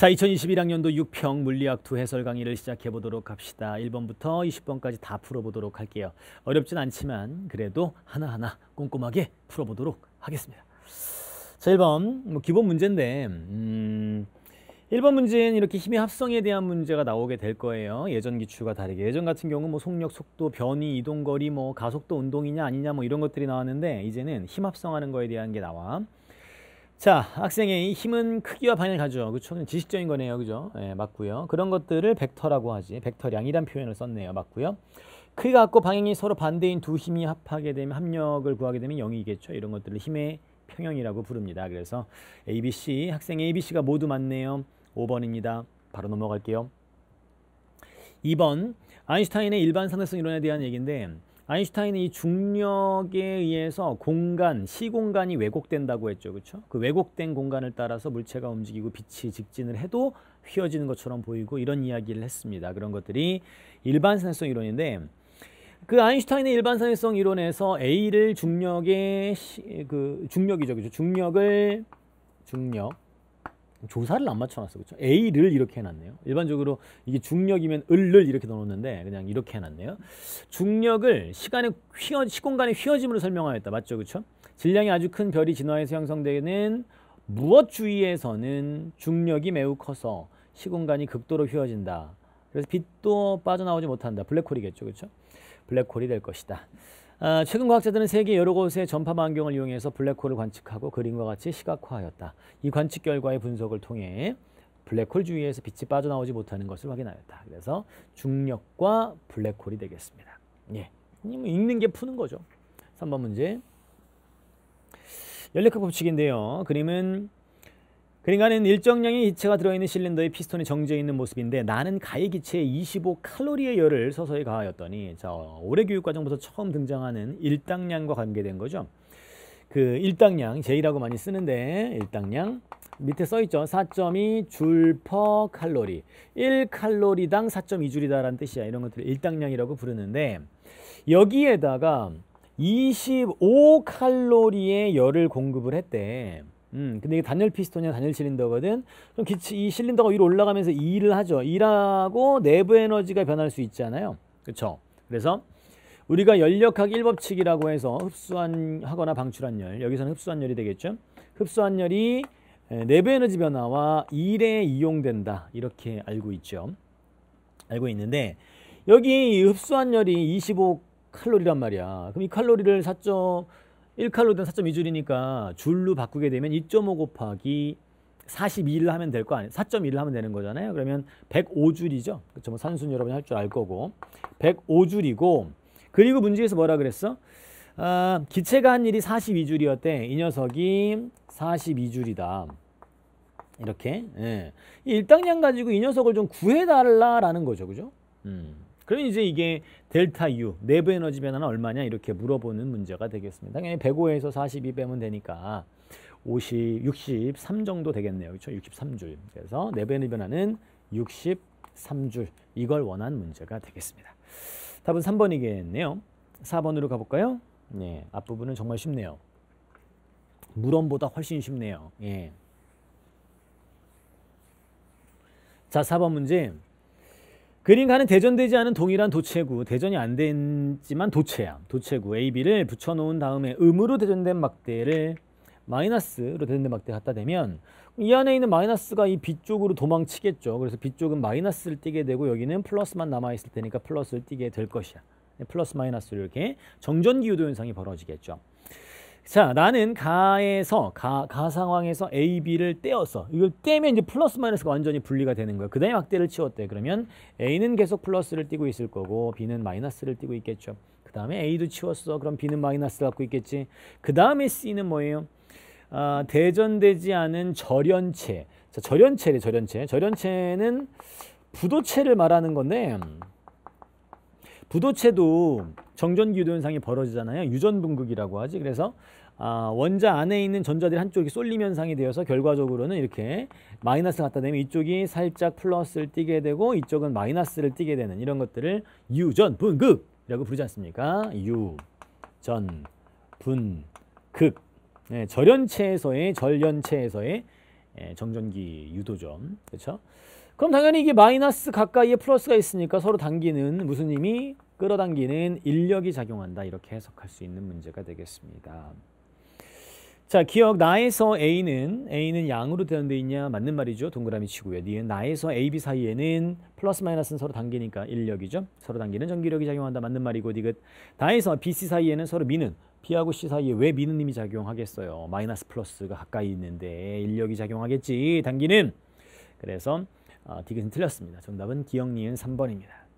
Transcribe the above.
자, 2021학년도 6평 물리학 2 해설 강의를 시작해 보도록 합시다. 1번부터 20번까지 다 풀어보도록 할게요. 어렵진 않지만 그래도 하나하나 꼼꼼하게 풀어보도록 하겠습니다. 자, 1번 뭐 기본 문제인데 음, 1번 문제는 이렇게 힘의 합성에 대한 문제가 나오게 될 거예요. 예전 기출과 다르게. 예전 같은 경우뭐 속력, 속도, 변이, 이동거리, 뭐 가속도, 운동이냐 아니냐 뭐 이런 것들이 나왔는데 이제는 힘 합성하는 거에 대한 게 나와. 자, 학생의 힘은 크기와 방향을 가죠 그쵸? 그 지식적인 거네요. 그죠? 예, 맞고요. 그런 것들을 벡터라고 하지. 벡터량이란 표현을 썼네요. 맞고요. 크기가 같고 방향이 서로 반대인 두 힘이 합하게 되면 합력을 구하게 되면 0이겠죠. 이런 것들을 힘의 평형이라고 부릅니다. 그래서 A, B, C, 학생 A, B, C가 모두 맞네요. 5번입니다. 바로 넘어갈게요. 2번 아인슈타인의 일반 상대성 이론에 대한 얘기인데 아인슈타인은 이 중력에 의해서 공간, 시공간이 왜곡된다고 했죠. 그렇죠? 그 왜곡된 공간을 따라서 물체가 움직이고 빛이 직진을 해도 휘어지는 것처럼 보이고 이런 이야기를 했습니다. 그런 것들이 일반산성 이론인데 그 아인슈타인의 일반산성 이론에서 A를 중력의 시, 그 중력이죠. 그렇죠? 중력을 중력 조사를 안 맞춰놨어 그렇죠? A를 이렇게 해놨네요. 일반적으로 이게 중력이면 을을 이렇게 넣어놓는데 그냥 이렇게 해놨네요. 중력을 시간의 휘어, 시공간의 휘어짐으로 설명하였다. 맞죠? 그렇죠? 질량이 아주 큰 별이 진화해서 형성되는 무엇 주위에서는 중력이 매우 커서 시공간이 극도로 휘어진다. 그래서 빛도 빠져나오지 못한다. 블랙홀이겠죠. 그렇죠? 블랙홀이 될 것이다. 어, 최근 과학자들은 세계 여러 곳의 전파망 경을 이용해서 블랙홀을 관측하고 그림과 같이 시각화하였다. 이 관측 결과의 분석을 통해 블랙홀 주위에서 빛이 빠져나오지 못하는 것을 확인하였다. 그래서 중력과 블랙홀이 되겠습니다. 예. 뭐 읽는 게 푸는 거죠. 3번 문제. 연력학 법칙인데요. 그림은 그러니까는 일정량의 기체가 들어있는 실린더에 피스톤이 정지해 있는 모습인데 나는 가해 기체에 25칼로리의 열을 서서히 가하였더니 자 올해 교육 과정부터 처음 등장하는 일당량과 관계된 거죠. 그 일당량 J라고 많이 쓰는데 일당량 밑에 써있죠. 4.2줄퍼 칼로리 1칼로리당 4.2줄이다라는 뜻이야. 이런 것들을 일당량이라고 부르는데 여기에다가 25칼로리의 열을 공급을 했대. 음, 근데 이게 단열 피스톤이야 단열 실린더거든. 그럼 기치, 이 실린더가 위로 올라가면서 일을 하죠. 일하고 내부 에너지가 변할 수 있잖아요. 그렇죠? 그래서 우리가 열역학 1법칙이라고 해서 흡수한 하거나 방출한 열, 여기서는 흡수한 열이 되겠죠. 흡수한 열이 내부 에너지 변화와 일에 이용된다. 이렇게 알고 있죠. 알고 있는데 여기 흡수한 열이 25 칼로리란 말이야. 그럼 이 칼로리를 4 1칼로 된 4.2줄이니까 줄로 바꾸게 되면 2.5 곱하기 42를 하면 될 거 아니에요. 4.1을 하면 되는 거잖아요. 그러면 105줄이죠. 그렇죠. 뭐 산수는 여러분이 할 줄 알 거고. 105줄이고 그리고 문제에서 뭐라 그랬어? 아, 기체가 한 일이 42줄이었대. 이 녀석이 42줄이다. 이렇게. 예. 일당량 가지고 이 녀석을 좀 구해달라라는 거죠. 그죠? 음. 그럼 이제 이게 델타 U, 내부 에너지 변화는 얼마냐 이렇게 물어보는 문제가 되겠습니다. 당연히 105에서 42 빼면 되니까 50, 63 정도 되겠네요. 그렇죠? 63줄. 그래서 내부 에너지 변화는 63줄. 이걸 원한 문제가 되겠습니다. 답은 3번이겠네요. 4번으로 가볼까요? 네, 앞부분은 정말 쉽네요. 물원보다 훨씬 쉽네요. 예. 자, 4번 문제. 그린가는 대전되지 않은 동일한 도체구, 대전이 안 됐지만 도체야. 도체구 AB를 붙여놓은 다음에 음으로 대전된 막대를 마이너스로 대전된 막대 갖다 대면 이 안에 있는 마이너스가 이 B 쪽으로 도망치겠죠. 그래서 B 쪽은 마이너스를 띄게 되고 여기는 플러스만 남아있을 테니까 플러스를 띄게 될 것이야. 플러스 마이너스로 이렇게 정전기유도 현상이 벌어지겠죠. 자, 나는 가에서 가, 가 상황에서 A, B를 떼어서 이걸 떼면 이제 플러스 마이너스가 완전히 분리가 되는 거예요. 그다음에 확대를 치웠대. 그러면 A는 계속 플러스를 띄고 있을 거고 B는 마이너스를 띄고 있겠죠. 그다음에 A도 치웠어. 그럼 B는 마이너스를 갖고 있겠지. 그다음에 C는 뭐예요? 아, 대전되지 않은 절연체. 자, 절연체래, 절연체. 절연체는 부도체를 말하는 건데 부도체도 정전기유도 현상이 벌어지잖아요. 유전분극이라고 하지. 그래서 아, 원자 안에 있는 전자들이 한쪽이 쏠림 현상이 되어서 결과적으로는 이렇게 마이너스 갖다 대면 이쪽이 살짝 플러스를 띄게 되고 이쪽은 마이너스를 띄게 되는 이런 것들을 유전분극이라고 부르지 않습니까? 유전분극 네, 절연체에서의 절연체에서의 예, 정전기 유도점 그렇죠? 그럼 당연히 이게 마이너스 가까이에 플러스가 있으니까 서로 당기는 무슨 힘이 끌어당기는 인력이 작용한다 이렇게 해석할 수 있는 문제가 되겠습니다. 자, 기억 나에서 A는 A는 양으로 되는데 있냐? 맞는 말이죠. 동그라미 치고요. 니은 나에서 A, B 사이에는 플러스 마이너스는 서로 당기니까 인력이죠. 서로 당기는 전기력이 작용한다. 맞는 말이고 니귿 나에서 B, C 사이에는 서로 미는 B하고 C 사이에 왜 미는 힘이 작용하겠어요? 마이너스 플러스가 가까이 있는데 인력이 작용하겠지. 당기는 그래서 어, 디귿은 틀렸습니다. 정답은 기억 니은 3번입니다.